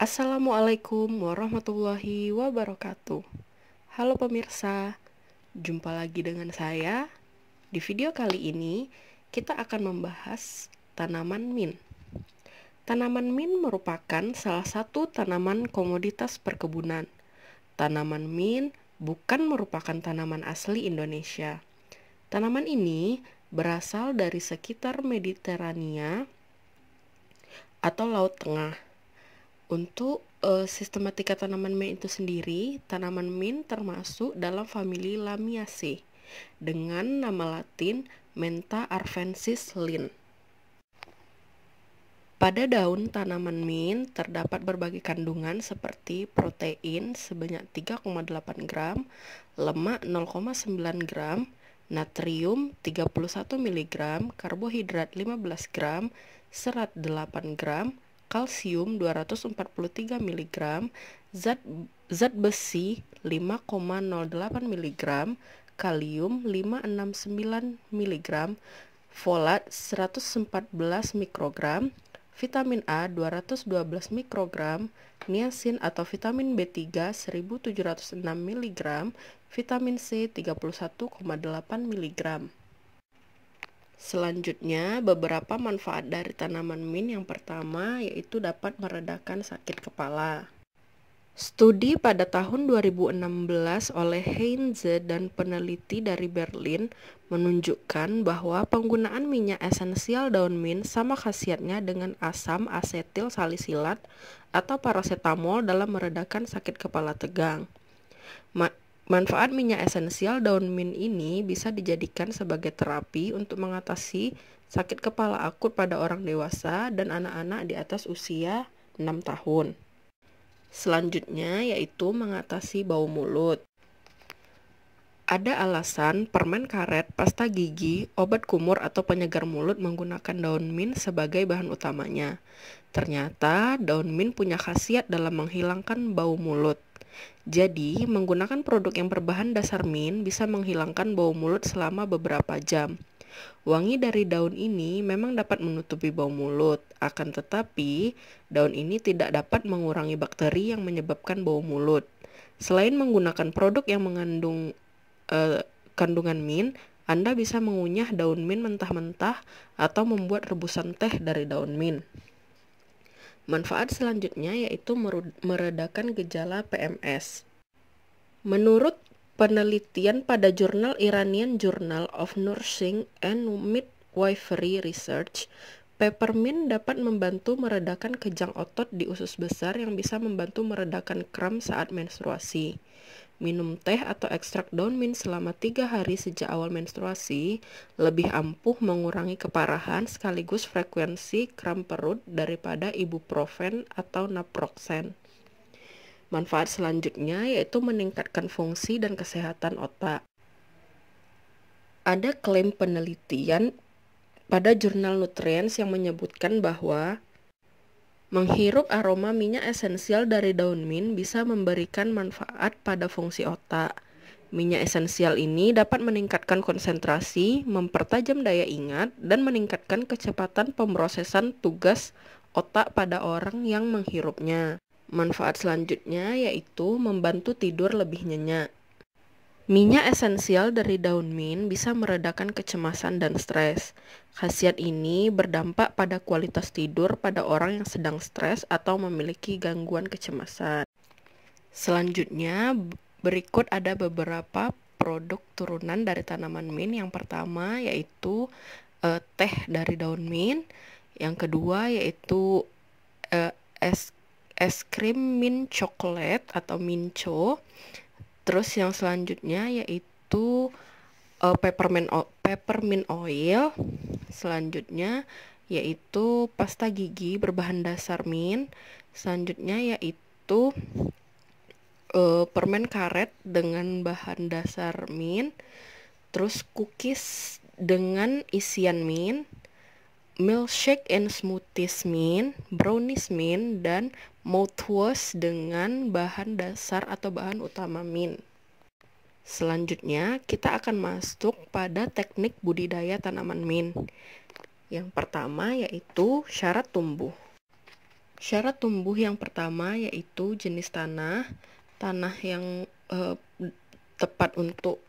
Assalamualaikum warahmatullahi wabarakatuh. Halo pemirsa, jumpa lagi dengan saya. Di video kali ini, kita akan membahas tanaman min. Tanaman min merupakan salah satu tanaman komoditas perkebunan. Tanaman min bukan merupakan tanaman asli Indonesia. Tanaman ini berasal dari sekitar Mediterania atau Laut Tengah untuk uh, sistematika tanaman mint itu sendiri, tanaman mint termasuk dalam famili Lamiaceae dengan nama latin Menta arvensis lin. Pada daun tanaman mint terdapat berbagai kandungan seperti protein sebanyak 3,8 gram, lemak 0,9 gram, natrium 31 mg, karbohidrat 15 gram, serat 8 gram, kalsium 243 mg, zat zat besi 5,08 mg, kalium 569 mg, folat 114 mikrogram, vitamin A 212 mikrogram, niacin atau vitamin B3 1706 mg, vitamin C 31,8 mg. Selanjutnya, beberapa manfaat dari tanaman mint yang pertama yaitu dapat meredakan sakit kepala. Studi pada tahun 2016 oleh Heinze dan peneliti dari Berlin menunjukkan bahwa penggunaan minyak esensial daun mint sama khasiatnya dengan asam asetil salisilat atau parasetamol dalam meredakan sakit kepala tegang. Manfaat minyak esensial daun mint ini bisa dijadikan sebagai terapi untuk mengatasi sakit kepala akut pada orang dewasa dan anak-anak di atas usia 6 tahun. Selanjutnya yaitu mengatasi bau mulut. Ada alasan permen karet, pasta gigi, obat kumur atau penyegar mulut menggunakan daun mint sebagai bahan utamanya. Ternyata daun mint punya khasiat dalam menghilangkan bau mulut. Jadi, menggunakan produk yang berbahan dasar mint bisa menghilangkan bau mulut selama beberapa jam. Wangi dari daun ini memang dapat menutupi bau mulut, akan tetapi daun ini tidak dapat mengurangi bakteri yang menyebabkan bau mulut. Selain menggunakan produk yang mengandung eh, kandungan mint, Anda bisa mengunyah daun mint mentah-mentah atau membuat rebusan teh dari daun mint. Manfaat selanjutnya yaitu meredakan gejala PMS. Menurut penelitian pada jurnal Iranian Journal of Nursing and Midwifery Research, peppermint dapat membantu meredakan kejang otot di usus besar yang bisa membantu meredakan kram saat menstruasi. Minum teh atau ekstrak daun mint selama tiga hari sejak awal menstruasi lebih ampuh mengurangi keparahan sekaligus frekuensi kram perut daripada ibuprofen atau naproxen. Manfaat selanjutnya yaitu meningkatkan fungsi dan kesehatan otak. Ada klaim penelitian pada jurnal Nutrients yang menyebutkan bahwa Menghirup aroma minyak esensial dari daun mint bisa memberikan manfaat pada fungsi otak. Minyak esensial ini dapat meningkatkan konsentrasi, mempertajam daya ingat, dan meningkatkan kecepatan pemrosesan tugas otak pada orang yang menghirupnya. Manfaat selanjutnya yaitu membantu tidur lebih nyenyak. Minyak esensial dari daun mint bisa meredakan kecemasan dan stres. Khasiat ini berdampak pada kualitas tidur pada orang yang sedang stres atau memiliki gangguan kecemasan. Selanjutnya, berikut ada beberapa produk turunan dari tanaman mint. Yang pertama yaitu eh, teh dari daun mint. Yang kedua yaitu eh, es es krim mint coklat atau minco. Terus yang selanjutnya yaitu uh, peppermint peppermint oil. Selanjutnya yaitu pasta gigi berbahan dasar mint. Selanjutnya yaitu uh, permen karet dengan bahan dasar mint. Terus cookies dengan isian mint milkshake and smoothies mint, brownies mint, dan mouthwash dengan bahan dasar atau bahan utama mint. Selanjutnya, kita akan masuk pada teknik budidaya tanaman mint. Yang pertama yaitu syarat tumbuh. Syarat tumbuh yang pertama yaitu jenis tanah, tanah yang eh, tepat untuk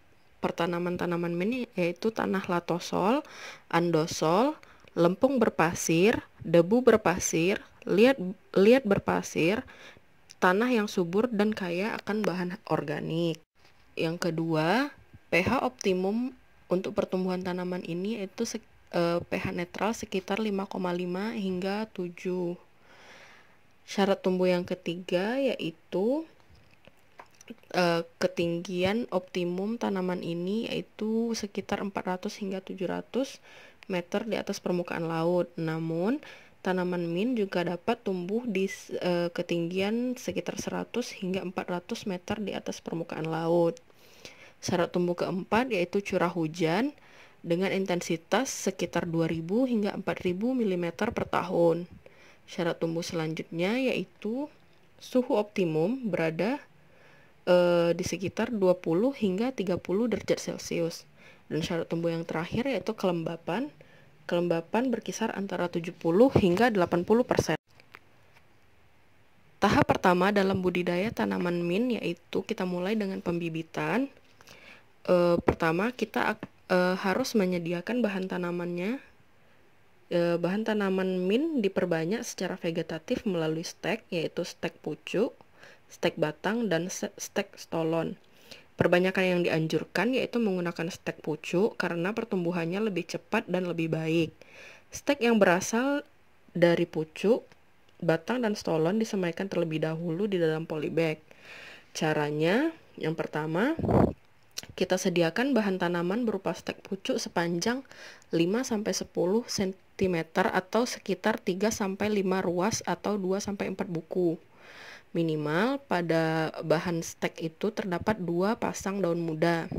pertanaman-tanaman mint yaitu tanah latosol, andosol, lempung berpasir, debu berpasir, lihat lihat berpasir, tanah yang subur dan kaya akan bahan organik. Yang kedua, pH optimum untuk pertumbuhan tanaman ini itu eh, pH netral sekitar 5,5 hingga 7. Syarat tumbuh yang ketiga yaitu eh, ketinggian optimum tanaman ini yaitu sekitar 400 hingga 700 meter di atas permukaan laut. Namun, Tanaman min juga dapat tumbuh di e, ketinggian sekitar 100 hingga 400 meter di atas permukaan laut. Syarat tumbuh keempat yaitu curah hujan dengan intensitas sekitar 2000 hingga 4000 mm per tahun. Syarat tumbuh selanjutnya yaitu suhu optimum berada e, di sekitar 20 hingga 30 derajat Celcius. Dan syarat tumbuh yang terakhir yaitu kelembapan kelembapan berkisar antara 70 hingga 80%. persen. Tahap pertama dalam budidaya tanaman min yaitu kita mulai dengan pembibitan. E, pertama kita e, harus menyediakan bahan tanamannya. E, bahan tanaman min diperbanyak secara vegetatif melalui stek yaitu stek pucuk, stek batang, dan stek stolon. Perbanyakan yang dianjurkan yaitu menggunakan stek pucuk karena pertumbuhannya lebih cepat dan lebih baik. Stek yang berasal dari pucuk, batang, dan stolon disemaikan terlebih dahulu di dalam polybag. Caranya, yang pertama, kita sediakan bahan tanaman berupa stek pucuk sepanjang 5-10 cm cm atau sekitar 3-5 ruas atau 2-4 buku. Minimal pada bahan stek itu terdapat dua pasang daun muda.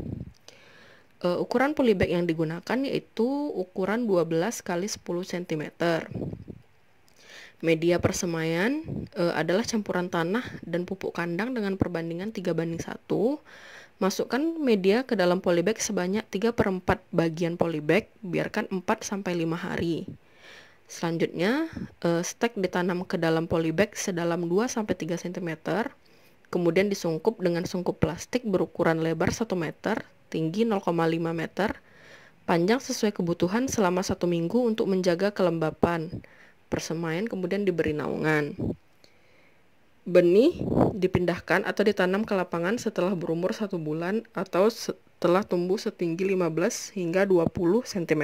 Uh, ukuran polybag yang digunakan yaitu ukuran 12 x 10 cm. Media persemaian uh, adalah campuran tanah dan pupuk kandang dengan perbandingan 3 banding 1 Masukkan media ke dalam polybag sebanyak 3 per 4 bagian polybag, biarkan 4-5 hari. Selanjutnya, eh, stek ditanam ke dalam polybag sedalam 2-3 cm, kemudian disungkup dengan sungkup plastik berukuran lebar 1 meter, tinggi 0,5 meter, panjang sesuai kebutuhan selama satu minggu untuk menjaga kelembapan. Persemaian kemudian diberi naungan benih dipindahkan atau ditanam ke lapangan setelah berumur satu bulan atau setelah tumbuh setinggi 15 hingga 20 cm.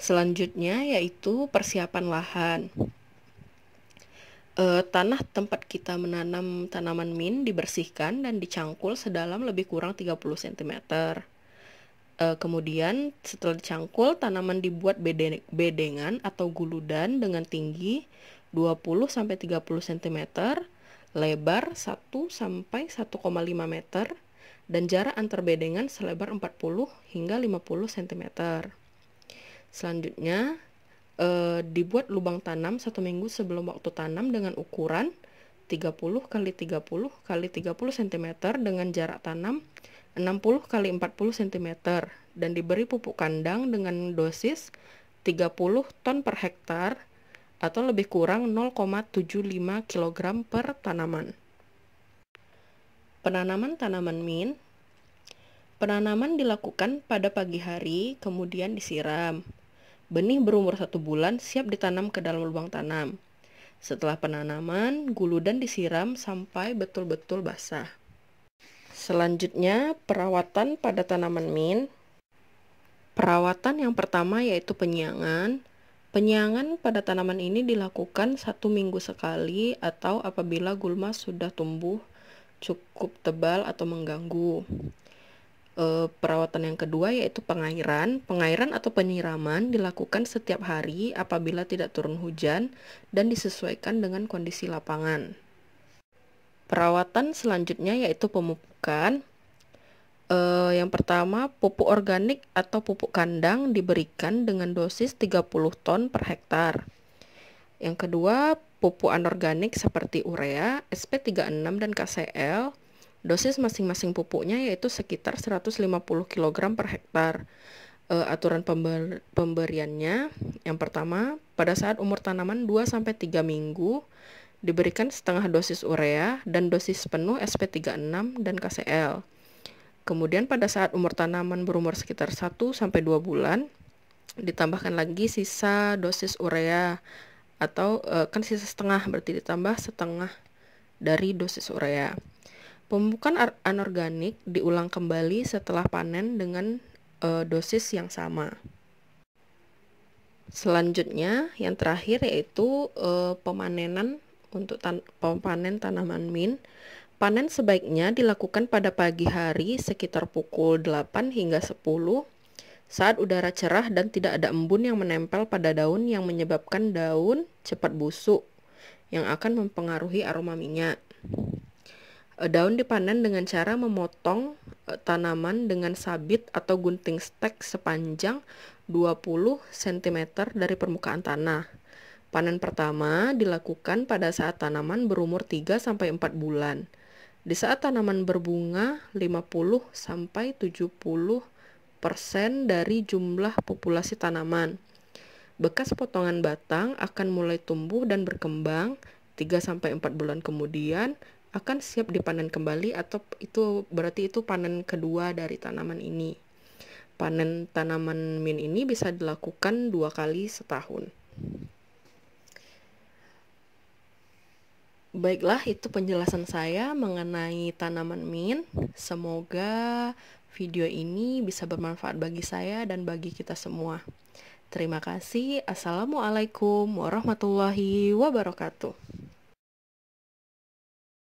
Selanjutnya yaitu persiapan lahan. E, tanah tempat kita menanam tanaman min dibersihkan dan dicangkul sedalam lebih kurang 30 cm. E, kemudian setelah dicangkul, tanaman dibuat bedengan atau guludan dengan tinggi 20 sampai 30 cm, lebar 1 sampai 1,5 meter, dan jarak antar bedengan selebar 40 hingga 50 cm. Selanjutnya, e, dibuat lubang tanam satu minggu sebelum waktu tanam dengan ukuran 30 x 30 x 30 cm dengan jarak tanam 60 x 40 cm dan diberi pupuk kandang dengan dosis 30 ton per hektar atau lebih kurang 0,75 kg per tanaman. Penanaman tanaman min Penanaman dilakukan pada pagi hari, kemudian disiram. Benih berumur satu bulan siap ditanam ke dalam lubang tanam. Setelah penanaman, guludan disiram sampai betul-betul basah. Selanjutnya, perawatan pada tanaman min. Perawatan yang pertama yaitu penyiangan, Penyangan pada tanaman ini dilakukan satu minggu sekali atau apabila gulma sudah tumbuh cukup tebal atau mengganggu. E, perawatan yang kedua yaitu pengairan. Pengairan atau penyiraman dilakukan setiap hari apabila tidak turun hujan dan disesuaikan dengan kondisi lapangan. Perawatan selanjutnya yaitu pemupukan. Uh, yang pertama, pupuk organik atau pupuk kandang diberikan dengan dosis 30 ton per hektar. Yang kedua, pupuk anorganik seperti urea, SP36 dan KCL. Dosis masing-masing pupuknya yaitu sekitar 150 kg per hektar. Uh, aturan pember pemberiannya, yang pertama, pada saat umur tanaman 2-3 minggu, diberikan setengah dosis urea dan dosis penuh SP36 dan KCL. Kemudian pada saat umur tanaman berumur sekitar 1 sampai 2 bulan ditambahkan lagi sisa dosis urea atau eh, kan sisa setengah berarti ditambah setengah dari dosis urea. Pemupukan anorganik diulang kembali setelah panen dengan eh, dosis yang sama. Selanjutnya yang terakhir yaitu eh, pemanenan untuk tan panen tanaman min Panen sebaiknya dilakukan pada pagi hari sekitar pukul 8 hingga 10 saat udara cerah dan tidak ada embun yang menempel pada daun yang menyebabkan daun cepat busuk yang akan mempengaruhi aroma minyak. Eh, daun dipanen dengan cara memotong eh, tanaman dengan sabit atau gunting stek sepanjang 20 cm dari permukaan tanah. Panen pertama dilakukan pada saat tanaman berumur 3 sampai 4 bulan di saat tanaman berbunga, 50 sampai 70 persen dari jumlah populasi tanaman. Bekas potongan batang akan mulai tumbuh dan berkembang 3-4 bulan kemudian akan siap dipanen kembali atau itu berarti itu panen kedua dari tanaman ini. Panen tanaman min ini bisa dilakukan dua kali setahun. Baiklah, itu penjelasan saya mengenai tanaman mint. Semoga video ini bisa bermanfaat bagi saya dan bagi kita semua. Terima kasih. Assalamualaikum warahmatullahi wabarakatuh.